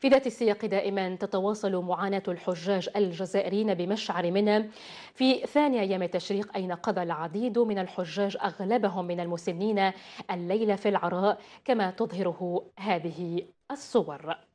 في ذات السياق دائما تتواصل معاناة الحجاج الجزائريين بمشعر منى في ثاني أيام تشريق أين قضى العديد من الحجاج أغلبهم من المسنين الليلة في العراء كما تظهره هذه الصور